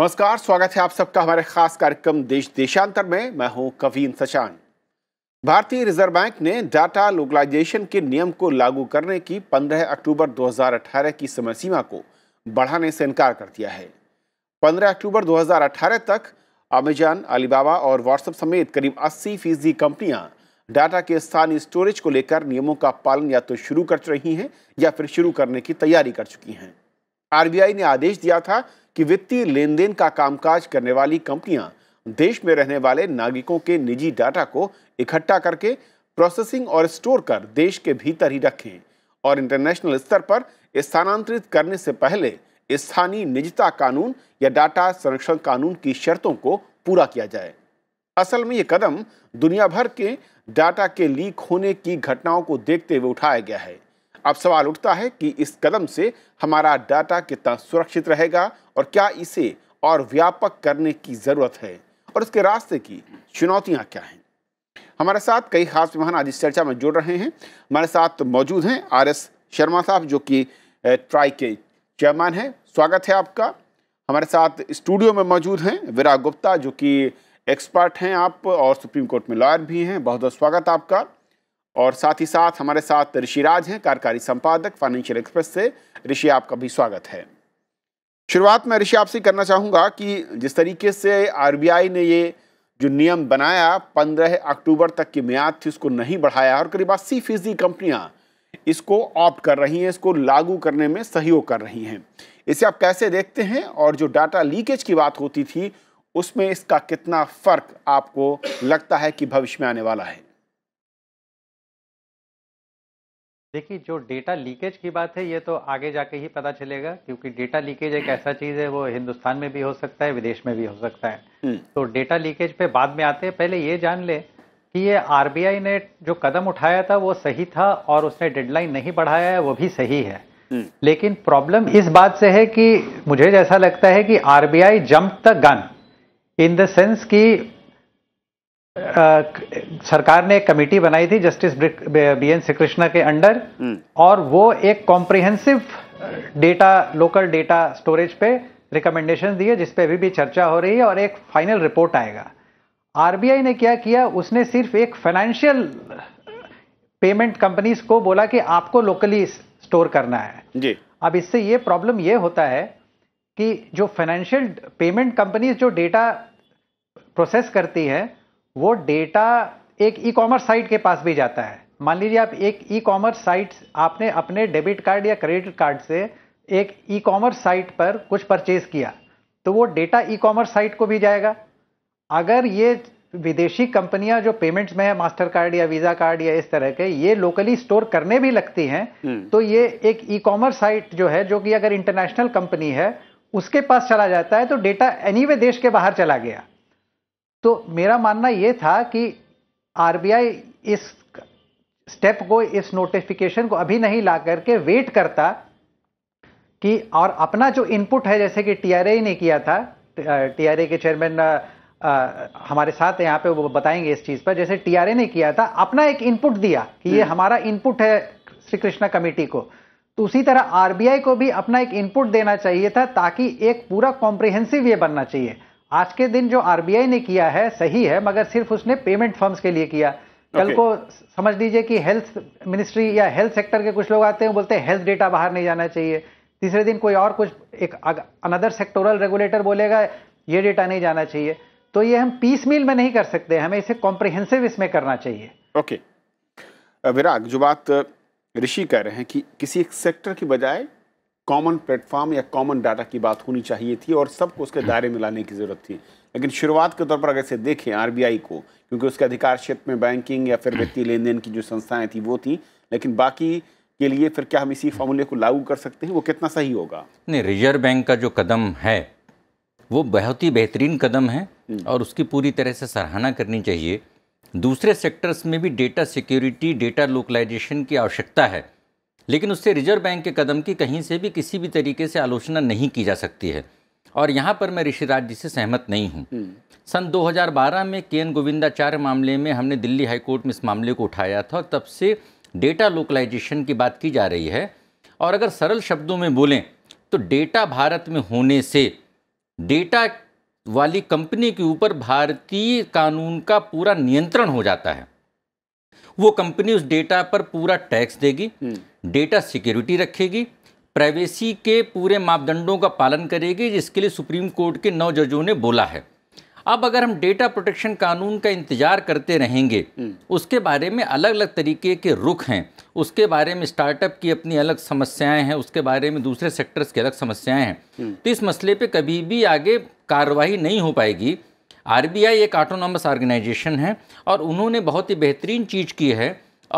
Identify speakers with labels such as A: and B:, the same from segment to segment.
A: नमस्कार स्वागत है आप सबका हमारे खास कार्यक्रम देश देशांतर में मैं हूं कवीन सचान भारतीय रिजर्व बैंक ने डाटा लोकलाइजेशन के नियम को लागू करने की 15 अक्टूबर 2018 की समय सीमा को बढ़ाने से इनकार कर दिया है 15 अक्टूबर 2018 तक अमेजन अलीबाबा और व्हाट्सएप समेत करीब अस्सी फीसदी कंपनियाँ डाटा के स्थानीय स्टोरेज को लेकर नियमों का पालन या तो शुरू कर रही हैं या फिर शुरू करने की तैयारी कर चुकी हैं आरबीआई ने आदेश दिया था कि वित्तीय लेन देन का कामकाज करने वाली कंपनियां देश में रहने वाले नागरिकों के निजी डाटा को इकट्ठा करके प्रोसेसिंग और स्टोर कर देश के भीतर ही रखें और इंटरनेशनल स्तर पर स्थानांतरित करने से पहले स्थानीय निजता कानून या डाटा संरक्षण कानून की शर्तों को पूरा किया जाए असल में ये कदम दुनिया भर के डाटा के लीक होने की घटनाओं को देखते हुए उठाया गया है अब सवाल उठता है कि इस कदम से हमारा डाटा कितना सुरक्षित रहेगा और क्या इसे और व्यापक करने की ज़रूरत है और इसके रास्ते की चुनौतियाँ क्या हैं हमारे साथ कई खास मेहमान आज इस चर्चा में जुड़ रहे हैं हमारे साथ तो मौजूद हैं आर एस शर्मा साहब जो कि ट्राई के चेयरमैन हैं स्वागत है आपका हमारे साथ स्टूडियो में मौजूद हैं विराग गुप्ता जो कि एक्सपर्ट हैं आप और सुप्रीम कोर्ट में लॉयर भी हैं बहुत बहुत स्वागत आपका और साथ ही साथ हमारे साथ ऋषिराज हैं कार्यकारी संपादक फाइनेंशियल एक्सप्रेस से ऋषि आपका भी स्वागत है शुरुआत में ऋषि आपसे करना चाहूँगा कि जिस तरीके से आरबीआई ने ये जो नियम बनाया पंद्रह अक्टूबर तक की म्याद थी उसको नहीं बढ़ाया और करीब अस्सी फीसदी कंपनियाँ इसको ऑप्ट कर रही हैं इसको लागू करने में सहयोग कर रही हैं इसे आप कैसे देखते हैं और जो डाटा लीकेज की बात होती थी उसमें इसका कितना फ़र्क आपको लगता है कि भविष्य में आने वाला है
B: देखिए जो डेटा लीकेज की बात है ये तो आगे जाके ही पता चलेगा क्योंकि डेटा लीकेज एक ऐसा चीज है वो हिंदुस्तान में भी हो सकता है विदेश में भी हो सकता है हम्म। तो डेटा लीकेज पे बाद में आते हैं पहले ये जान ले कि ये आरबीआई ने जो कदम उठाया था वो सही था और उसने डेडलाइन नहीं बढ़ाया है वो भी सही है हम्म। लेकिन प्रॉब्लम इस बात से है कि मुझे जैसा लगता है कि RBI jump the gun in the sense की सरकार ने एक कमेटी बनाई थी justice B N Shri Krishna के अंडर हम्म। और वो एक comprehensive data local data storage पे रिकमेंडेशन दिए जिस पे अभी भी चर्चा हो रही है और एक फाइनल रिपोर्ट आएगा आरबीआई ने क्या किया उसने सिर्फ एक फाइनेंशियल पेमेंट कंपनीज को बोला कि आपको लोकली स्टोर करना है जी अब इससे ये प्रॉब्लम ये होता है कि जो फाइनेंशियल पेमेंट कंपनीज जो डेटा प्रोसेस करती है वो डेटा एक ई कॉमर्स साइट के पास भी जाता है मान लीजिए आप एक ई कॉमर्स साइट आपने अपने डेबिट कार्ड या क्रेडिट कार्ड से एक ई कॉमर्स साइट पर कुछ परचेज किया तो वो डेटा ई कॉमर्स साइट को भी जाएगा अगर ये विदेशी कंपनियां जो पेमेंट्स में है मास्टर कार्ड या वीजा कार्ड या इस तरह के ये लोकली स्टोर करने भी लगती हैं हम्म। तो ये एक ई कॉमर्स साइट जो है जो कि अगर इंटरनेशनल कंपनी है उसके पास चला जाता है तो डेटा एनी anyway देश के बाहर चला गया तो मेरा मानना ये था कि आर इस स्टेप को इस नोटिफिकेशन को अभी नहीं ला करके वेट करता कि और अपना जो इनपुट है जैसे कि टीआरए ने किया था टीआरए के चेयरमैन हमारे साथ यहाँ पे वो बताएंगे इस चीज़ पर जैसे टीआरए ने किया था अपना एक इनपुट दिया कि ये हम्म। हमारा इनपुट है श्री कृष्णा कमेटी को तो उसी तरह आरबीआई को भी अपना एक इनपुट देना चाहिए था ताकि एक पूरा कॉम्प्रिहेंसिव ये बनना चाहिए आज के दिन जो आरबीआई ने किया है सही है मगर सिर्फ उसने पेमेंट फर्म्स के लिए किया कल okay. को समझ लीजिए कि हेल्थ मिनिस्ट्री या हेल्थ सेक्टर के कुछ लोग आते हैं बोलते हैं हेल्थ डेटा बाहर नहीं जाना चाहिए तीसरे दिन कोई और कुछ एक अनदर सेक्टोरल रेगुलेटर बोलेगा ये डेटा नहीं जाना चाहिए तो ये हम पीस मील में नहीं कर सकते हमें इसे कॉम्प्रिहेंसिव इसमें
A: करना चाहिए ओके okay. विराग जो बात ऋषि कह रहे हैं कि किसी एक सेक्टर की बजाय कॉमन प्लेटफॉर्म या कॉमन डाटा की बात होनी चाहिए थी और सबको उसके दायरे में लाने की ज़रूरत थी लेकिन शुरुआत के तौर पर अगर इसे देखें आरबीआई को क्योंकि उसके अधिकार क्षेत्र में बैंकिंग या फिर वित्तीय लेन देन की जो संस्थाएं थी वो थी लेकिन बाकी के लिए फिर क्या हम इसी फॉर्मूले को लागू कर सकते हैं वो कितना सही होगा
C: नहीं रिजर्व बैंक का जो कदम है वो बहुत ही बेहतरीन कदम है हम्म। और उसकी पूरी तरह से सराहना करनी चाहिए दूसरे सेक्टर्स में भी डेटा सिक्योरिटी डेटा लोकलाइजेशन की आवश्यकता है लेकिन उससे रिजर्व बैंक के कदम की कहीं से भी किसी भी तरीके से आलोचना नहीं की जा सकती है और यहाँ पर मैं ऋषिराज जी से सहमत नहीं हूँ हम्म। सन 2012 में के एन गोविंदाचार्य मामले में हमने दिल्ली हाईकोर्ट में इस मामले को उठाया था और तब से डेटा लोकलाइजेशन की बात की जा रही है और अगर सरल शब्दों में बोलें तो डेटा भारत में होने से डेटा वाली कंपनी के ऊपर भारतीय कानून का पूरा नियंत्रण हो जाता है वो कंपनी उस डेटा पर पूरा टैक्स देगी हम्म। डेटा सिक्योरिटी रखेगी प्राइवेसी के पूरे मापदंडों का पालन करेगी जिसके लिए सुप्रीम कोर्ट के नौ जजों ने बोला है अब अगर हम डेटा प्रोटेक्शन कानून का इंतजार करते रहेंगे हम्म। उसके बारे में अलग अलग तरीके के रुख हैं उसके बारे में स्टार्टअप की अपनी अलग समस्याएं हैं उसके बारे में दूसरे सेक्टर्स की अलग समस्याएं हैं हम्म। तो इस मसले पे कभी भी आगे कार्रवाई नहीं हो पाएगी आर एक ऑटोनॉमस ऑर्गेनाइजेशन है और उन्होंने बहुत ही बेहतरीन चीज़ की है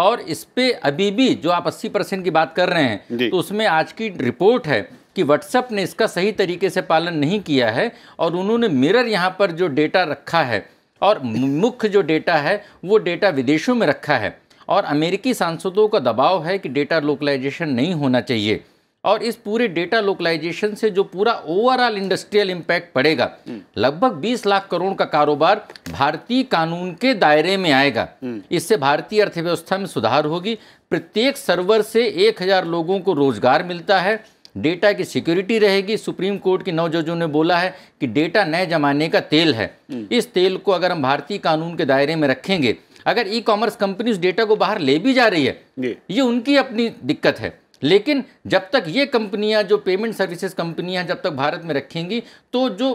C: और इस पर अभी भी जो आप 80 परसेंट की बात कर रहे हैं तो उसमें आज की रिपोर्ट है कि व्हाट्सएप ने इसका सही तरीके से पालन नहीं किया है और उन्होंने मिरर यहाँ पर जो डेटा रखा है और मुख्य जो डेटा है वो डेटा विदेशों में रखा है और अमेरिकी सांसदों का दबाव है कि डेटा लोकलाइजेशन नहीं होना चाहिए और इस पूरे डेटा लोकलाइजेशन से जो पूरा ओवरऑल इंडस्ट्रियल इम्पैक्ट पड़ेगा हम्म। लगभग 20 लाख करोड़ का कारोबार भारतीय कानून के दायरे में आएगा हम्म। इससे भारतीय अर्थव्यवस्था में सुधार होगी प्रत्येक सर्वर से 1000 लोगों को रोजगार मिलता है डेटा की सिक्योरिटी रहेगी सुप्रीम कोर्ट के नौ जजों ने बोला है कि डेटा नए जमाने का तेल है हम्म। इस तेल को अगर हम भारतीय कानून के दायरे में रखेंगे अगर ई कॉमर्स कंपनी उस डेटा को बाहर ले भी जा रही है ये उनकी अपनी दिक्कत है लेकिन जब तक ये कंपनियां जो पेमेंट सर्विसेज कंपनियां जब तक भारत में रखेंगी तो जो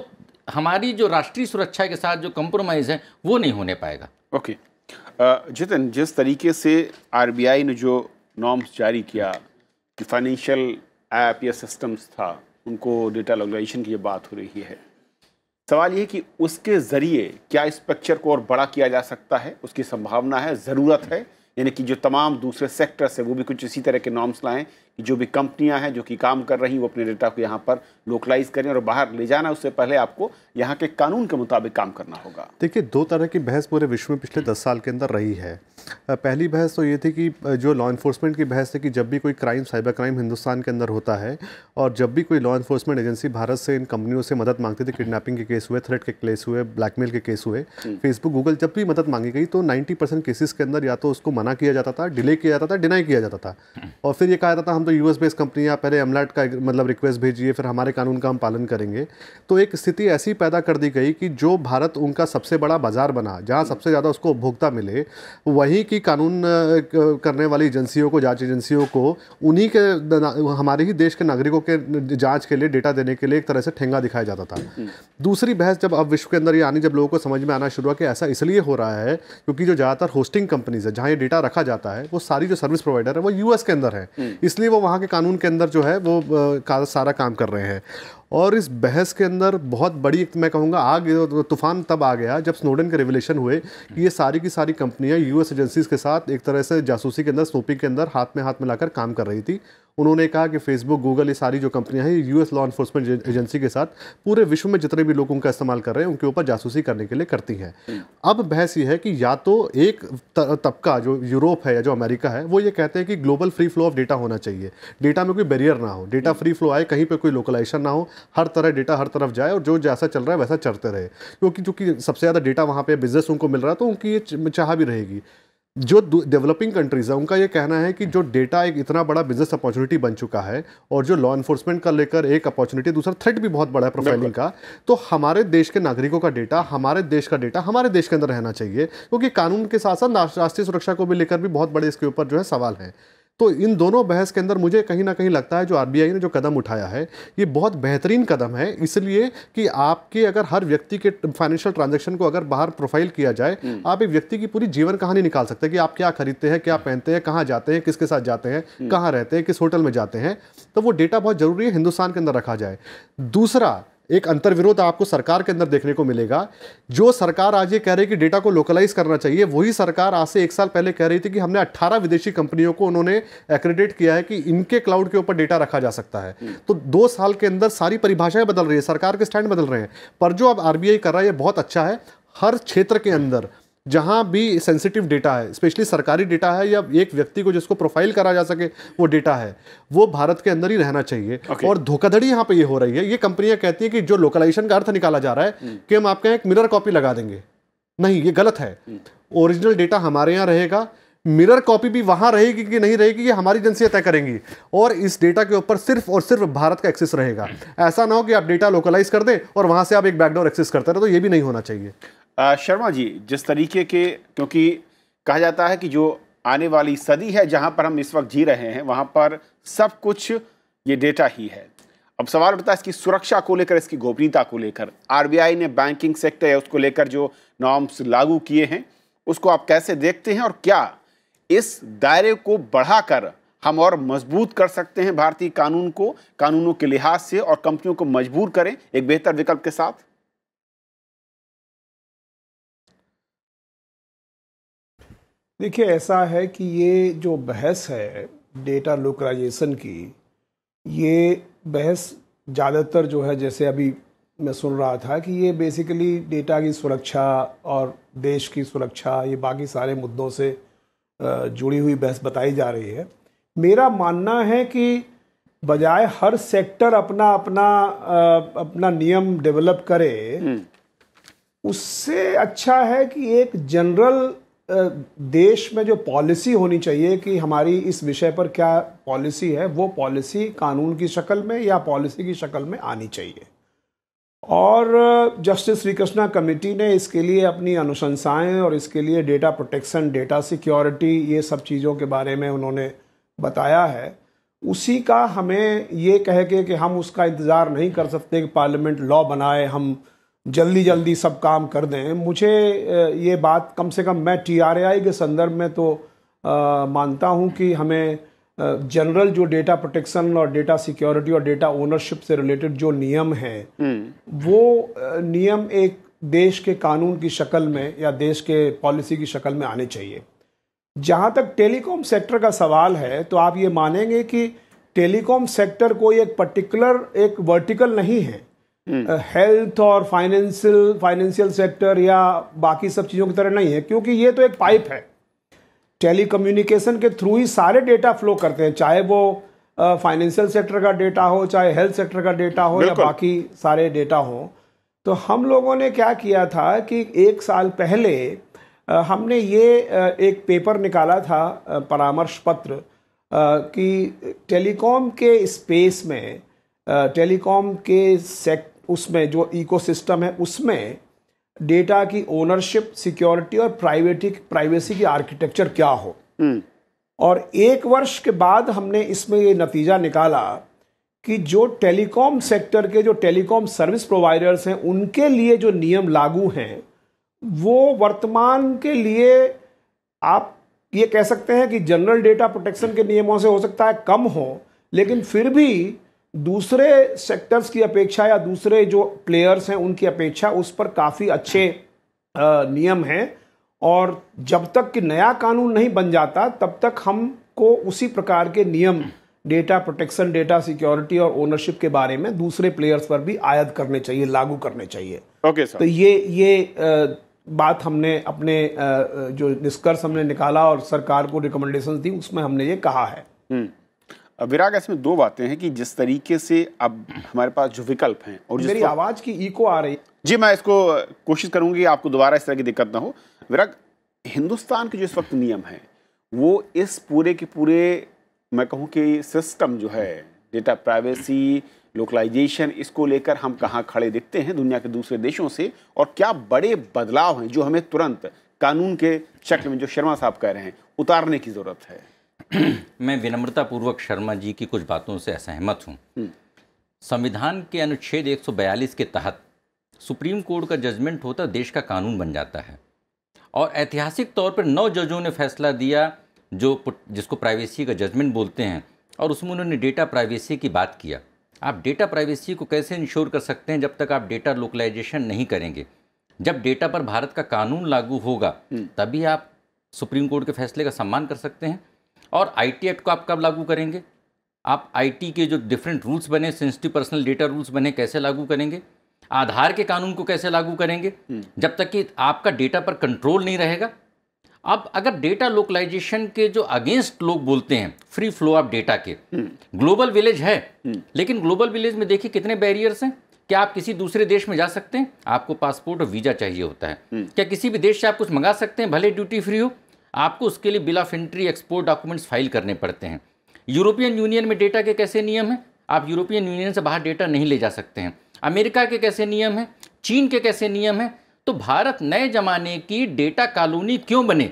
C: हमारी जो
A: राष्ट्रीय सुरक्षा के साथ जो
C: कंप्रोमाइज़ है
A: वो नहीं होने पाएगा ओके okay. जिस तरीके से आर ने जो नॉर्म्स जारी किया कि फाइनेंशियल ऐप या सिस्टम्स था उनको डेटा लॉगलाइजेशन की बात हो रही है सवाल ये कि उसके ज़रिए क्या इस पिक्चर को और बड़ा किया जा सकता है उसकी संभावना है ज़रूरत है यानी कि जो तमाम दूसरे सेक्टर्स से वो भी कुछ इसी तरह के नॉर्म्स लाएँ जो भी कंपनियां हैं जो कि काम कर रही हैं वो अपने डेटा को यहाँ पर लोकलाइज करें और बाहर ले जाना उससे पहले आपको यहाँ के कानून के मुताबिक काम करना होगा
D: देखिए दो तरह की बहस पूरे विश्व में पिछले दस साल के अंदर रही है पहली बहस तो ये थी कि जो लॉ इन्फोर्समेंट की बहस है कि जब भी कोई क्राइम साइबर क्राइम हिंदुस्तान के अंदर होता है और जब भी कोई लॉ इन्फोर्समेंट एजेंसी भारत से इन कंपनियों से मदद मांगती थी किडनेपिंग के केस हुए थ्रेट के केस हुए ब्लैकमेल के केस हुए फेसबुक गूगल जब भी मदद मांगी गई तो नाइन्टी परसेंट केसेस के अंदर या तो उसको मना किया जाता था डिले किया जाता था डिनाई किया जाता था हम्म। और फिर ये कहा जाता था हम तो यू एस बेस्ड कंपनी या पहले एमलैट का मतलब रिक्वेस्ट भेजिए फिर हमारे कानून का हम पालन करेंगे तो एक स्थिति ऐसी पैदा कर दी गई कि जो भारत उनका सबसे बड़ा बाजार बना जहाँ सबसे ज़्यादा उसको उपभोक्ता मिले वहीं की कानून करने वाली एजेंसियों को जाँच एजेंसियों को उन्हीं के हमारे ही देश के नागरिकों के जाँच के लिए डेटा देने के लिए एक तरह से ठेंगा दिखाया जाता था दूसरी बहस जब अब विश्व के अंदर ये आनी जब लोगों को समझ में आना शुरू हुआ कि ऐसा इसलिए हो रहा है क्योंकि जो ज़्यादातर होस्टिंग कंपनीज है जहाँ ये डेटा रखा जाता है वो सारी जो सर्विस प्रोवाइडर है वो यूएस के अंदर है हम्म। इसलिए वो वहाँ के कानून के अंदर जो है वो का, सारा काम कर रहे हैं और इस बहस के अंदर बहुत बड़ी मैं कहूँगा आग तूफान तब आ गया जब स्नोडन के रिवलेशन हुए कि ये सारी की सारी कंपनियां यूएस एजेंसीज के साथ एक तरह से जासूसी के अंदर स्नोपिंग के अंदर हाथ में हाथ मिलाकर काम कर रही थी उन्होंने कहा कि फेसबुक गूगल ये सारी जो कंपनियां हैं यूएस लॉ इन्फोर्समेंट एजेंसी के साथ पूरे विश्व में जितने भी लोग उनका इस्तेमाल कर रहे हैं उनके ऊपर जासूसी करने के लिए करती हैं अब बहस ये है कि या तो एक तबका जो यूरोप है या जो अमेरिका है वो ये कहते हैं कि global free flow of data होना चाहिए डेटा में कोई बैरियर ना हो डेटा फ्री फ्लो आए कहीं पर कोई लोकलाइजेशन ना हो हर तरह डेटा हर तरफ जाए और जो जैसा चल रहा है वैसा चलते रहे क्योंकि चूंकि सबसे ज़्यादा डेटा वहाँ पर बिजनेस उनको मिल रहा है तो उनकी ये चाह भी रहेगी जो डेवलपिंग कंट्रीज़ है उनका ये कहना है कि जो डेटा एक इतना बड़ा बिजनेस अपॉर्चुनिटी बन चुका है और जो लॉ इन्फोर्समेंट का लेकर एक अपॉर्चुनिटी दूसरा थ्रेट भी बहुत बड़ा है प्रोफाइलिंग का तो हमारे देश के नागरिकों का डेटा हमारे देश का डेटा हमारे देश के अंदर रहना चाहिए क्योंकि कानून के साथ साथ राष्ट्रीय सुरक्षा को भी लेकर भी बहुत बड़े इसके ऊपर जो है सवाल है तो इन दोनों बहस के अंदर मुझे कहीं ना कहीं लगता है जो आर ने जो कदम उठाया है ये बहुत बेहतरीन कदम है इसलिए कि आपके अगर हर व्यक्ति के फाइनेंशियल ट्रांजेक्शन को अगर बाहर प्रोफाइल किया जाए हम्म। आप एक व्यक्ति की पूरी जीवन कहानी निकाल सकते हैं कि आप क्या खरीदते हैं क्या पहनते हैं कहाँ जाते हैं किसके साथ जाते हैं हम्म। कहाँ रहते हैं किस होटल में जाते हैं तो वो डेटा बहुत जरूरी है हिंदुस्तान के अंदर रखा जाए दूसरा एक अंतर्विरोध आपको सरकार के अंदर देखने को मिलेगा जो सरकार आज ये कह रही है कि डेटा को लोकलाइज करना चाहिए वही सरकार आज से एक साल पहले कह रही थी कि हमने 18 विदेशी कंपनियों को उन्होंने एक्रेडिट किया है कि इनके क्लाउड के ऊपर डेटा रखा जा सकता है हम्म। तो दो साल के अंदर सारी परिभाषाएं बदल रही है सरकार के स्टैंड बदल रहे हैं पर जो अब आर कर रहा है ये बहुत अच्छा है हर क्षेत्र के अंदर जहाँ भी सेंसिटिव डेटा है स्पेशली सरकारी डेटा है या एक व्यक्ति को जिसको प्रोफाइल करा जा सके वो डेटा है वो भारत के अंदर ही रहना चाहिए okay. और धोखाधड़ी यहाँ पे ये यह हो रही है ये कंपनियाँ कहती हैं कि जो लोकलाइजेशन का अर्थ निकाला जा रहा है hmm. कि हम आपके यहाँ एक मिरर कॉपी लगा देंगे नहीं ये गलत है ओरिजिनल hmm. डेटा हमारे यहाँ रहेगा मिरर कॉपी भी वहाँ रहेगी कि नहीं रहेगी ये हमारी एजेंसियाँ तय करेंगी और इस डेटा के ऊपर सिर्फ और सिर्फ भारत का एक्सेस रहेगा hmm. ऐसा ना हो कि आप डेटा लोकलाइज कर दें और वहाँ से आप एक बैकडोर एक्सेस करते रहे तो ये भी नहीं होना चाहिए
A: शर्मा जी जिस तरीके के क्योंकि कहा जाता है कि जो आने वाली सदी है जहां पर हम इस वक्त जी रहे हैं वहां पर सब कुछ ये डेटा ही है अब सवाल उठता है इसकी सुरक्षा को लेकर इसकी गोपनीयता को लेकर आरबीआई ने बैंकिंग सेक्टर या उसको लेकर जो नॉर्म्स लागू किए हैं उसको आप कैसे देखते हैं और क्या इस दायरे को बढ़ाकर हम और मजबूत कर सकते हैं भारतीय कानून को कानूनों के लिहाज से और कंपनियों को मजबूर करें एक बेहतर विकल्प के साथ
E: देखिए ऐसा है कि ये जो बहस है डेटा लोकलाइजेशन की ये बहस ज़्यादातर जो है जैसे अभी मैं सुन रहा था कि ये बेसिकली डेटा की सुरक्षा और देश की सुरक्षा ये बाकी सारे मुद्दों से जुड़ी हुई बहस बताई जा रही है मेरा मानना है कि बजाय हर सेक्टर अपना अपना अपना नियम डेवलप करे हम्म। उससे अच्छा है कि एक जनरल देश में जो पॉलिसी होनी चाहिए कि हमारी इस विषय पर क्या पॉलिसी है वो पॉलिसी कानून की शक्ल में या पॉलिसी की शक्ल में आनी चाहिए और जस्टिस श्री कृष्णा कमेटी ने इसके लिए अपनी अनुशंसाएं और इसके लिए डेटा प्रोटेक्शन डेटा सिक्योरिटी ये सब चीज़ों के बारे में उन्होंने बताया है उसी का हमें ये कह के कि हम उसका इंतज़ार नहीं कर सकते कि पार्लियामेंट लॉ बनाए हम जल्दी जल्दी सब काम कर दें मुझे ये बात कम से कम मैं टीआरआई के संदर्भ में तो मानता हूँ कि हमें जनरल जो डेटा प्रोटेक्शन और डेटा सिक्योरिटी और डेटा ओनरशिप से रिलेटेड जो नियम है हम्म। वो नियम एक देश के कानून की शक्ल में या देश के पॉलिसी की शक्ल में आने चाहिए जहाँ तक टेलीकॉम सेक्टर का सवाल है तो आप ये मानेंगे कि टेलीकॉम सेक्टर कोई एक पर्टिकुलर एक वर्टिकल नहीं है हेल्थ हम्म। और फाइनेंशियल फाइनेंशियल सेक्टर या बाकी सब चीज़ों की तरह नहीं है क्योंकि ये तो एक पाइप है टेलीकम्युनिकेशन के थ्रू ही सारे डेटा फ्लो करते हैं चाहे वो फाइनेंशियल सेक्टर का डेटा हो चाहे हेल्थ सेक्टर का डेटा हो या बाकी सारे डेटा हो तो हम लोगों ने क्या किया था कि एक साल पहले हमने ये एक पेपर निकाला था परामर्श पत्र कि टेलीकॉम के स्पेस में टेलीकॉम के सेक्ट उसमें जो इकोसिस्टम है उसमें डेटा की ओनरशिप सिक्योरिटी और प्राइवेटी प्राइवेसी की आर्किटेक्चर क्या हो हम्म। और एक वर्ष के बाद हमने इसमें ये नतीजा निकाला कि जो टेलीकॉम सेक्टर के जो टेलीकॉम सर्विस प्रोवाइडर्स हैं उनके लिए जो नियम लागू हैं वो वर्तमान के लिए आप ये कह सकते हैं कि जनरल डेटा प्रोटेक्शन के नियमों से हो सकता है कम हो लेकिन फिर भी दूसरे सेक्टर्स की अपेक्षा या दूसरे जो प्लेयर्स हैं उनकी अपेक्षा उस पर काफ़ी अच्छे नियम हैं और जब तक कि नया कानून नहीं बन जाता तब तक हमको उसी प्रकार के नियम डेटा प्रोटेक्शन डेटा सिक्योरिटी और ओनरशिप के बारे में दूसरे प्लेयर्स पर भी आयात करने चाहिए लागू करने चाहिए
A: ओके okay, तो ये
E: ये बात हमने अपने जो निष्कर्ष हमने निकाला और सरकार को रिकमेंडेशन दी उसमें हमने ये कहा है
A: हुँ. हम्म। विराग इसमें दो बातें हैं कि जिस तरीके से अब हमारे पास जो विकल्प हैं और मेरी आवाज़ की इको आ रही जी मैं इसको कोशिश करूंगी आपको दोबारा इस तरह की दिक्कत ना हो विराग हिंदुस्तान के जो इस वक्त नियम हैं वो इस पूरे के पूरे मैं कहूँ कि सिस्टम जो है डेटा प्राइवेसी लोकलाइजेशन इसको लेकर हम कहाँ खड़े दिखते हैं दुनिया के दूसरे देशों से और क्या बड़े बदलाव हैं जो हमें तुरंत कानून के शक्ल में जो शर्मा साहब कह रहे हैं उतारने की ज़रूरत है
C: मैं विनम्रतापूर्वक शर्मा जी की कुछ बातों से असहमत हूँ हम्म। संविधान के अनुच्छेद 142 के तहत सुप्रीम कोर्ट का जजमेंट होता देश का कानून बन जाता है और ऐतिहासिक तौर पर नौ जजों ने फैसला दिया जो जिसको प्राइवेसी का जजमेंट बोलते हैं और उसमें उन्होंने डेटा प्राइवेसी की बात किया आप डेटा प्राइवेसी को कैसे इंश्योर कर सकते हैं जब तक आप डेटा लोकलाइजेशन नहीं करेंगे जब डेटा पर भारत का कानून लागू होगा हम्म। तभी आप सुप्रीम कोर्ट के फैसले का सम्मान कर सकते हैं और आई एक्ट को आप कब लागू करेंगे आप आईटी के जो डिफरेंट रूल्स बने सेंसिटिव पर्सनल डेटा रूल्स बने कैसे लागू करेंगे आधार के कानून को कैसे लागू करेंगे हम्म। जब तक कि आपका डेटा पर कंट्रोल नहीं रहेगा अब अगर डेटा लोकलाइजेशन के जो अगेंस्ट लोग बोलते हैं फ्री फ्लो ऑफ डेटा के ग्लोबल हम्म। विलेज है हम्म। लेकिन ग्लोबल विलेज में देखिए कितने बैरियर्स हैं क्या आप किसी दूसरे देश में जा सकते हैं आपको पासपोर्ट और वीज़ा चाहिए होता है क्या किसी भी देश से आप कुछ मंगा सकते हैं भले ड्यूटी फ्री हो आपको उसके लिए bill of entry export documents file करने पड़ते हैं यूरोपियन यूनियन में डेटा के कैसे नियम हैं आप यूरोपियन यूनियन से बाहर डेटा नहीं ले जा सकते हैं अमेरिका के कैसे नियम हैं चीन के कैसे नियम हैं तो भारत नए ज़माने की डेटा कॉलोनी क्यों बने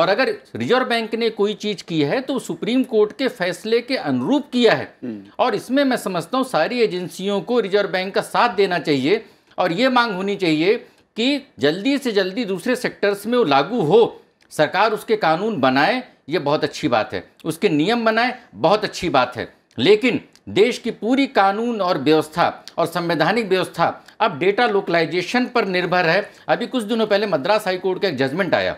C: और अगर रिजर्व बैंक ने कोई चीज़ की है तो सुप्रीम कोर्ट के फैसले के अनुरूप किया है हम्म। और इसमें मैं समझता हूँ सारी एजेंसियों को रिजर्व बैंक का साथ देना चाहिए और ये मांग होनी चाहिए कि जल्दी से जल्दी दूसरे सेक्टर्स में वो लागू हो सरकार उसके कानून बनाए ये बहुत अच्छी बात है उसके नियम बनाए बहुत अच्छी बात है लेकिन देश की पूरी कानून और व्यवस्था और संवैधानिक व्यवस्था अब डेटा लोकलाइजेशन पर निर्भर है अभी कुछ दिनों पहले मद्रास हाईकोर्ट का एक जजमेंट आया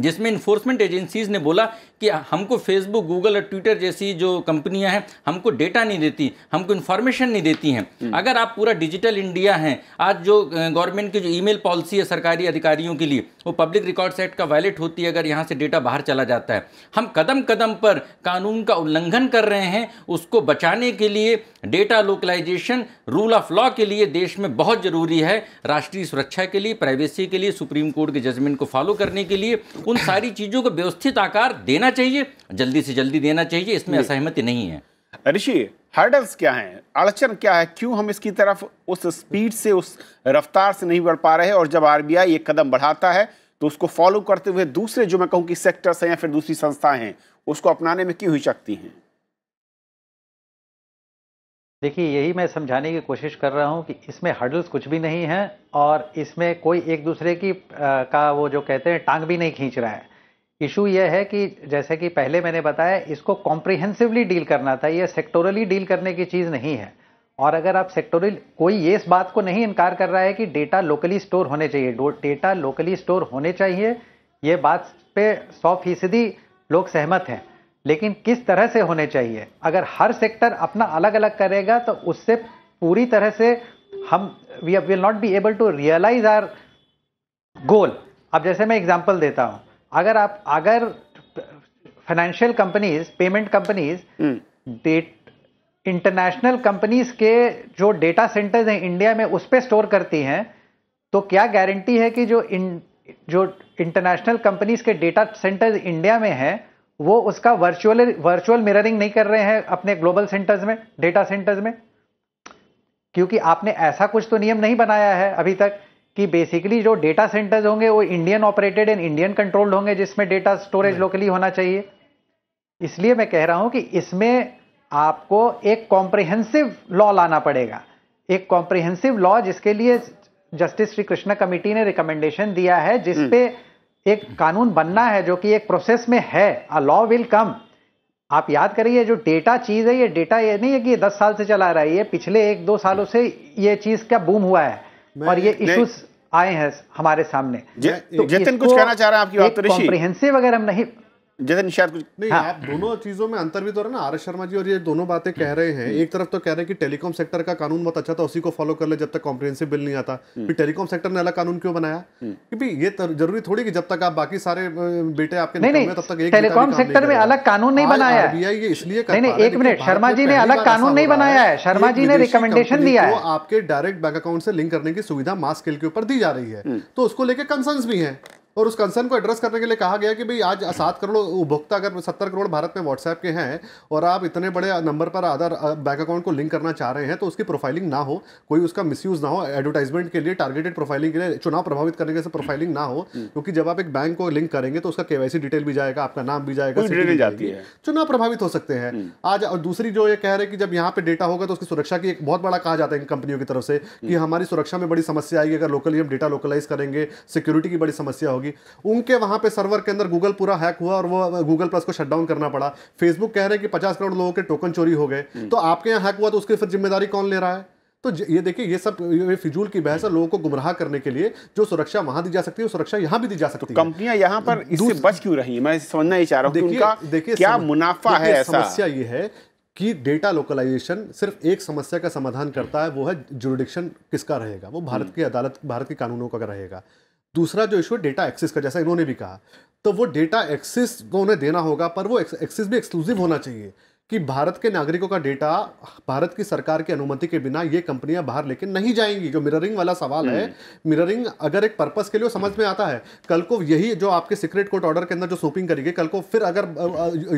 C: जिसमें इन्फोर्समेंट एजेंसीज ने बोला कि हमको फेसबुक गूगल और ट्विटर जैसी जो कंपनियां हैं हमको डेटा नहीं देती हमको इन्फॉर्मेशन नहीं देती हैं हम्म। अगर आप पूरा डिजिटल इंडिया हैं आज जो गवर्नमेंट की जो ईमेल पॉलिसी है सरकारी अधिकारियों के लिए वो पब्लिक रिकॉर्ड सेट का वायलेट होती है अगर यहाँ से डेटा बाहर चला जाता है हम कदम कदम पर कानून का उल्लंघन कर रहे हैं उसको बचाने के लिए data localisation rule of law के लिए देश में बहुत ज़रूरी है राष्ट्रीय सुरक्षा के लिए प्राइवेसी के लिए सुप्रीम कोर्ट के जजमेंट को फॉलो करने के लिए उन सारी चीज़ों को व्यवस्थित आकार देना चाहिए जल्दी से जल्दी देना चाहिए इसमें असहमति नहीं है
A: ऋषि हर्डल्स क्या हैं अड़चन क्या है क्यों हम इसकी तरफ उस स्पीड से उस रफ्तार से नहीं बढ़ पा रहे हैं और जब आरबीआई एक कदम बढ़ाता है तो उसको फॉलो करते हुए दूसरे जो मैं कहूँ कि सेक्टर्स हैं या फिर दूसरी संस्थाएं हैं उसको अपनाने में क्यों हिचकती हैं
B: देखिए यही मैं समझाने की कोशिश कर रहा हूँ कि इसमें हर्डल्स कुछ भी नहीं है और इसमें कोई एक दूसरे की आ, का वो जो कहते हैं टांग भी नहीं खींच रहा है इशू यह है कि जैसे कि पहले मैंने बताया इसको कॉम्प्रिहेंसिवली डील करना था यह सेक्टोरली डील करने की चीज़ नहीं है और अगर आप सेक्टोरल कोई ये इस बात को नहीं इनकार कर रहा है कि डेटा लोकली स्टोर होने चाहिए डेटा लोकली स्टोर होने चाहिए ये बात पे सौ फीसदी लोग सहमत हैं लेकिन किस तरह से होने चाहिए अगर हर सेक्टर अपना अलग अलग करेगा तो उससे पूरी तरह से हम we will not be able to realise our goal अब जैसे मैं एग्जाम्पल देता हूँ अगर आप अगर financial companies payment companies data international companies के जो डेटा सेंटर्स हैं इंडिया में उस पर स्टोर करती हैं तो क्या गारंटी है कि जो इन जो इंटरनेशनल कंपनीज के डेटा सेंटर्स इंडिया में हैं वो उसका वर्चुअल वर्चुअल मिररिंग नहीं कर रहे हैं अपने ग्लोबल सेंटर्स में डेटा सेंटर्स में क्योंकि आपने ऐसा कुछ तो नियम नहीं बनाया है अभी तक कि बेसिकली जो डेटा सेंटर्स होंगे वो Indian operated and Indian controlled होंगे जिसमें डेटा स्टोरेज लोकली होना चाहिए इसलिए मैं कह रहा हूं कि इसमें आपको एक कॉम्प्रिहेंसिव लॉ लाना पड़ेगा एक कॉम्प्रिहेंसिव लॉ जिसके लिए जस्टिस श्री कृष्णा कमेटी ने रिकमेंडेशन दिया है जिसपे हम्म। एक कानून बनना है जो कि एक प्रोसेस में है अ लॉ विल कम आप याद करिए जो डेटा चीज़ है ये डेटा ये नहीं है कि ये दस साल से चला रहा है ये पिछले एक दो सालों से ये चीज़ क्या बूम हुआ है और ये इश्यूज
D: आए हैं हमारे सामने जतिन तो कुछ कहना चाह रहे हैं आपकी बात तो ऋषि कॉम्प्रिहेंसिव अगर हम नहीं जैसे निषाद कुछ नहीं हाँ। आप दोनों चीजों में अंतर भी तो ना आर शर्मा जी और ये दोनों बातें कह रहे हैं एक तरफ तो कह रहे हैं कि टेलीकॉम सेक्टर का कानून बहुत अच्छा था उसी को फॉलो कर ले जब तक कॉम्प्रिहेंसिव बिल नहीं आता हम्म। फिर टेलीकॉम सेक्टर ने अलग कानून क्यों बनाया क्योंकि हम्म। ये जरूरी थोड़ी कि जब तक आप बाकी सारे बेटे आपके नहीं, तब तक एक टेलीकॉम सेक्टर में अलग कानून नहीं बनाया आरबीआई इसलिए एक मिनट शर्मा जी ने अलग कानून नहीं बनाया है शर्मा जी ने रिकमेंडेशन दिया है आपके डायरेक्ट बैंक अकाउंट से लिंक करने की सुविधा मास्क के ऊपर दी जा रही है हम्म। तो उसको लेकर कंसर्न भी है और उस कंसर्न को एड्रेस करने के लिए कहा गया कि भाई आज सात करोड़ उपभोक्ता अगर सत्तर करोड़ भारत में व्हाट्सएप के हैं और आप इतने बड़े नंबर पर आधार बैंक अकाउंट को लिंक करना चाह रहे हैं तो उसकी प्रोफाइलिंग ना हो कोई उसका मिसयूज ना हो एडवर्टाइजमेंट के लिए टारगेटेड प्रोफाइलिंग के लिए चुनाव प्रभावित करने से प्रोफाइलिंग ना हो हम्म। क्योंकि जब आप एक बैंक को लिंक करेंगे तो उसका केवाईसी डिटेल भी जाएगा आपका नाम भी जाएगा जाती है चुनाव प्रभावित हो सकते हैं हम्म। आज और दूसरी जो ये कह रहे हैं कि जब यहाँ पे डेटा होगा तो उसकी सुरक्षा की एक बहुत बड़ा कहा जाता है इन कंपनियों की तरफ से कि हम्म। हमारी सुरक्षा में बड़ी समस्या आएगी अगर लोकली हम डेटा लोकलाइज करेंगे सिक्योरिटी की बड़ी समस्या होगी होगी उनके वहां पे सर्वर के अंदर गूगल पूरा हैक हुआ और वो गूगल प्लस को शटडाउन करना पड़ा फेसबुक कह रहे हैं कि पचास करोड़ लोगों के टोकन चोरी हो गए हम्म। तो आपके यहाँ हैक हुआ तो उसकी फिर जिम्मेदारी कौन ले रहा है तो ये देखिए ये सब ये फिजूल की बहस है लोगों को गुमराह करने के लिए जो सुरक्षा वहां दी जा सकती है सुरक्षा यहाँ भी दी जा सकती है कंपनियां यहाँ पर इससे बच क्यों रही मैं समझना ही चाह रहा हूँ देखिए क्या मुनाफा है ऐसा समस्या ये है कि डेटा लोकलाइजेशन सिर्फ एक समस्या का समाधान करता है वो है जुरिडिक्शन किसका रहेगा वो भारत हम्म। की अदालत भारत के कानूनों का रहेगा दूसरा जो इशू है डेटा एक्सेस का जैसा इन्होंने भी कहा तो वो डेटा एक्सेस तो उन्हें देना होगा पर वो एक्सेस भी एक्सक्लूसिव होना चाहिए कि भारत के नागरिकों का डेटा भारत की सरकार की अनुमति के बिना ये कंपनियां बाहर लेके नहीं जाएंगी जो मिररिंग वाला सवाल है मिररिंग हम्म। अगर एक पर्पस के लिए समझ में आता है कल को यही जो आपके सीक्रेट कोर्ट ऑर्डर के अंदर जो सोपिंग करेगी कल को फिर अगर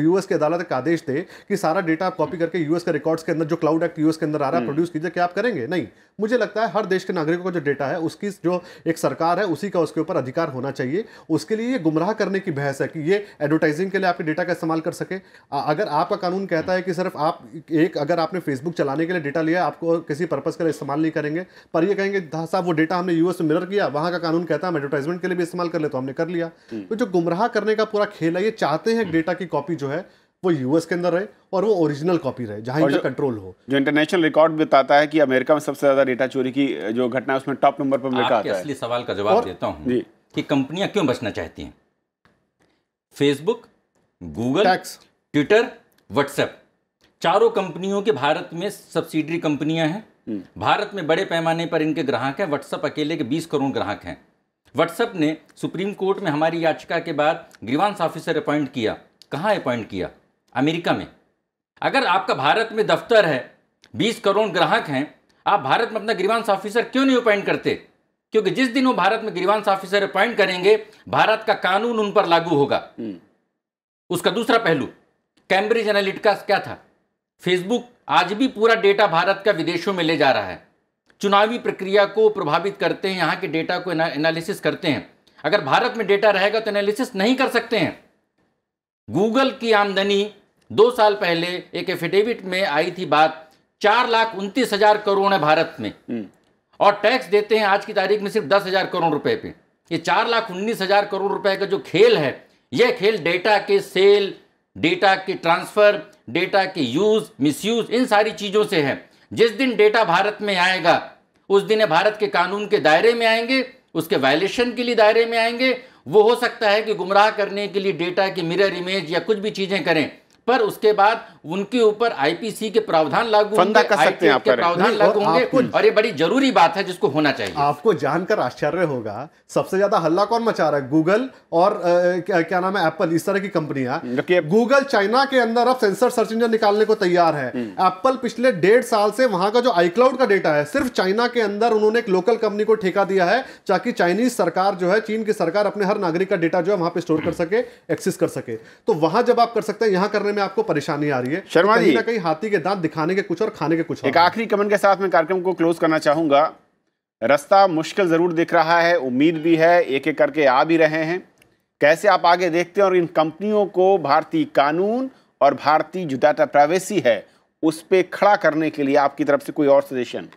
D: यूएस की अदालत एक आदेश दे कि सारा डेटा आप कॉपी करके यूएस के रिकॉर्ड्स के अंदर जो क्लाउड एक्ट यूएस के अंदर आ रहा है प्रोड्यूस हम्म। कीजिए क्या आप करेंगे नहीं मुझे लगता है हर देश के नागरिकों का जो डेटा है उसकी जो एक सरकार है उसी का उसके ऊपर अधिकार होना चाहिए उसके लिए ये गुमराह करने की बहस है कि ये एडवर्टाइजिंग के लिए आपके डेटा का इस्तेमाल कर सके अगर आपका कानून कहता है कि सिर्फ आप एक अगर आपने फेसबुक चलाने के लिए डेटा लिया आपको किसी पर्पज़ के लिए इस्तेमाल नहीं करेंगे पर ये कहेंगे साहब वो डेटा हमने यूएस में मिरर किया वहाँ का कानून कहता है हम एडवर्टाइजमेंट के लिए भी इस्तेमाल कर ले तो हमने कर लिया हम्म। तो जो गुमराह करने का पूरा खेल है ये चाहते हैं डेटा हम्म। की कॉपी जो है वो यूएस के अंदर रहे और वो ओरिजिनल कॉपी रहे जहां इनका कंट्रोल हो
A: जो इंटरनेशनल रिकॉर्ड बताता है कि अमेरिका में सबसे ज़्यादा डेटा चोरी की जो घटना है उसमें टॉप नंबर पर अमेरिका आता है असली
C: सवाल का जवाब देता हूँ कि कंपनियां क्यों बचना चाहती हैं फेसबुक गूगल ट्विटर व्हाट्सएप चारों कंपनियों के भारत में सब्सिडरी कंपनियां हैं हम्म। भारत में बड़े पैमाने पर इनके ग्राहक हैं व्हाट्सएप अकेले के 20 करोड़ ग्राहक हैं व्हाट्सएप ने सुप्रीम कोर्ट में हमारी याचिका के बाद ग्रीवांस ऑफिसर अपॉइंट किया कहाँ अपॉइंट किया अमेरिका में अगर आपका भारत में दफ्तर है 20 करोड़ ग्राहक हैं आप भारत में अपना ग्रीवांस ऑफिसर क्यों नहीं अपॉइंट करते क्योंकि जिस दिन वो भारत में ग्रीवांस ऑफिसर अपॉइंट करेंगे भारत का कानून उन पर लागू होगा हम्म। उसका दूसरा पहलू कैम्ब्रिज एनालिटिका क्या था फेसबुक आज भी पूरा डेटा भारत का विदेशों में ले जा रहा है चुनावी प्रक्रिया को प्रभावित करते हैं यहाँ के डेटा को एनालिसिस करते हैं अगर भारत में डेटा रहेगा तो एनालिसिस नहीं कर सकते हैं गूगल की आमदनी दो साल पहले एक एफिडेविट में आई थी बात चार लाख उनतीस हजार करोड़ है भारत में हम्म। और टैक्स देते हैं आज की तारीख में सिर्फ दस हजार करोड़ रुपए पे ये चार लाख उन्नीस हजार करोड़ रुपए का जो खेल है यह खेल डेटा के सेल डेटा के ट्रांसफर डेटा के यूज मिसयूज इन सारी चीजों से है जिस दिन डेटा भारत में आएगा उस दिन भारत के कानून के दायरे में आएंगे उसके वायलेशन के लिए दायरे में आएंगे वो हो सकता है कि गुमराह करने के लिए डेटा की मिरर इमेज या कुछ भी चीजें करें पर उसके बाद उनके ऊपर आईपीसी के प्रावधान लागू होंगे कर सकते हैं प्रावधान लागू होंगे और ये बड़ी जरूरी बात है जिसको होना चाहिए
D: आपको जानकर आश्चर्य होगा सबसे ज्यादा हल्ला कौन मचा रहा है गूगल और आ, क्या, क्या नाम है एप्पल इस तरह की कंपनियां गूगल चाइना के अंदर अब सेंसर सर्च इंजन निकालने को तैयार है एप्पल हम्म। पिछले डेढ़ साल से वहां का जो आईक्लाउड का डेटा है सिर्फ चाइना के अंदर उन्होंने एक लोकल कंपनी को ठेका दिया है ताकि चाइनीज सरकार जो है चीन की सरकार अपने हर नागरिक का डेटा जो है वहां पर स्टोर कर सके एक्सेस कर सके तो वहां जब आप कर सकते हैं यहां करने में आपको परेशानी आ रही है शर्मा तो जी ना कहीं हाथी के दांत दिखाने के कुछ और खाने के कुछ एक आखिरी कमेंट के साथ मैं कार्यक्रम को क्लोज करना चाहूंगा रास्ता
A: मुश्किल जरूर दिख रहा है उम्मीद भी है एक एक करके आ भी रहे हैं कैसे आप आगे देखते हैं और इन कंपनियों को भारतीय कानून और भारतीय जो डाटा प्राइवेसी है उस पर खड़ा करने के लिए आपकी तरफ से कोई और सजेशन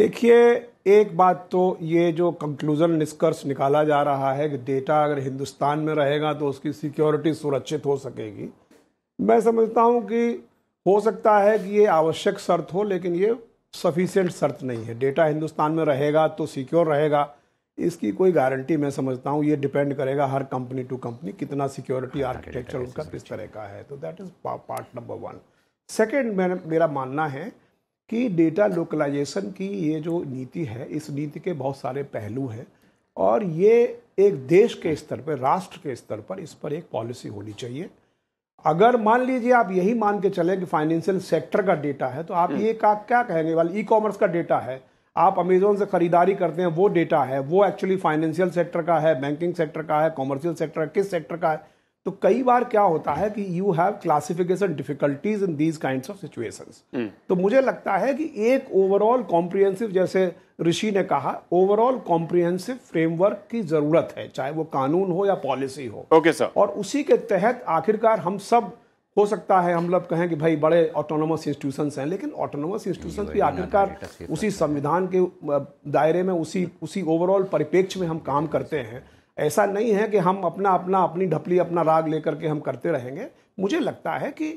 E: देखिए एक बात तो ये जो कंक्लूज़न निष्कर्ष निकाला जा रहा है कि डेटा अगर हिंदुस्तान में रहेगा तो उसकी सिक्योरिटी सुरक्षित हो सकेगी मैं समझता हूँ कि हो सकता है कि ये आवश्यक शर्त हो लेकिन ये सफिशेंट शर्त नहीं है डेटा हिंदुस्तान में रहेगा तो सिक्योर रहेगा इसकी कोई गारंटी मैं समझता हूँ ये डिपेंड करेगा हर कंपनी टू कंपनी कितना सिक्योरिटी आर्किटेक्चर उनका किस तरह का है तो that is part number one second मेरा मानना है कि डेटा लोकलाइजेशन की ये जो नीति है इस नीति के बहुत सारे पहलू हैं और ये एक देश के स्तर पर राष्ट्र के स्तर पर इस पर एक पॉलिसी होनी चाहिए अगर मान लीजिए आप यही मान के चले कि फाइनेंशियल सेक्टर का डेटा है तो आप हम्म। ये का क्या कहेंगे वाले ई कॉमर्स का डेटा है आप अमेजोन से खरीदारी करते हैं वो डेटा है वो एक्चुअली फाइनेंशियल सेक्टर का है बैंकिंग सेक्टर का है कॉमर्शियल सेक्टर किस सेक्टर का है तो कई बार क्या होता है कि you have classification difficulties in these kind of situations तो मुझे लगता है कि एक ओवरऑल कॉम्प्रिहेंसिव जैसे ऋषि ने कहा ओवरऑल कॉम्प्रिहेंसिव फ्रेमवर्क की जरूरत है चाहे वो कानून हो या पॉलिसी हो ओके okay, सर और उसी के तहत आखिरकार हम सब हो सकता है हम लोग कहें कि भाई बड़े ऑटोनोमस इंस्टीट्यूशन हैं लेकिन ऑटोनोमस इंस्टीट्यूशन भी तो आखिरकार उसी संविधान के दायरे में उसी उसी ओवरऑल परिप्रेक्ष्य में हम काम करते हैं ऐसा नहीं है कि हम अपना अपना अपनी ढपली अपना राग लेकर के हम करते रहेंगे मुझे लगता है कि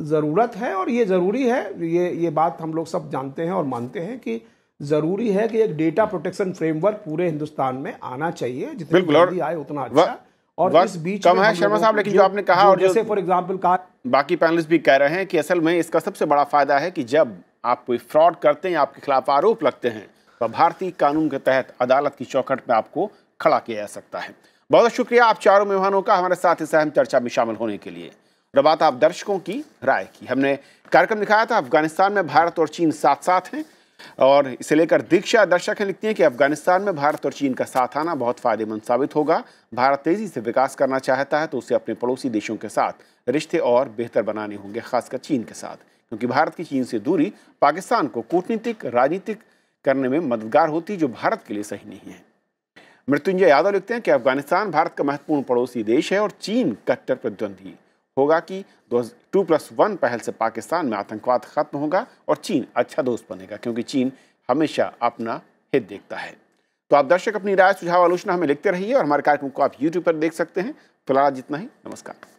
E: ज़रूरत है और ये ज़रूरी है ये ये बात हम लोग सब जानते हैं और मानते हैं कि ज़रूरी है कि एक डेटा प्रोटेक्शन फ्रेमवर्क पूरे हिंदुस्तान
A: में आना चाहिए जितनी जल्दी आए
E: उतना अच्छा और इस बीच कम है शर्मा साहब लेकिन जो आपने कहा और जैसे
A: फॉर एग्जाम्पल कहा बाकी पैनलिस्ट भी कह रहे हैं कि असल में इसका सबसे बड़ा फायदा है कि जब आप कोई फ्रॉड करते हैं आपके खिलाफ आरोप लगते हैं तो भारतीय कानून के तहत अदालत की चौखट पे आपको खड़ा किया जा सकता है बहुत शुक्रिया आप चारों मेहमानों का हमारे साथ इस अहम चर्चा में शामिल होने के लिए और बात आप दर्शकों की राय की हमने कार्यक्रम दिखाया था अफगानिस्तान में भारत और चीन साथ साथ हैं और इसे लेकर दीक्षा दर्शक हैं लिखती हैं कि अफगानिस्तान में भारत और चीन का साथ आना बहुत फायदेमंद साबित होगा भारत तेजी से विकास करना चाहता है तो उसे अपने पड़ोसी देशों के साथ रिश्ते और बेहतर बनाने होंगे खासकर चीन के साथ क्योंकि भारत की चीन से दूरी पाकिस्तान को कूटनीतिक राजनीतिक करने में मददगार होती जो भारत के लिए सही नहीं है मृत्युंजय यादव लिखते हैं कि अफगानिस्तान भारत का महत्वपूर्ण पड़ोसी देश है और चीन कट्टर प्रतिद्वंदी होगा कि दो टू प्लस वन पहल से पाकिस्तान में आतंकवाद खत्म होगा और चीन अच्छा दोस्त बनेगा क्योंकि चीन हमेशा अपना हित देखता है तो आप दर्शक अपनी राय सुझाव आलोचना हमें लिखते रहिए और हमारे कार्यक्रम को आप यूट्यूब पर देख सकते हैं फिलहाल जितना ही नमस्कार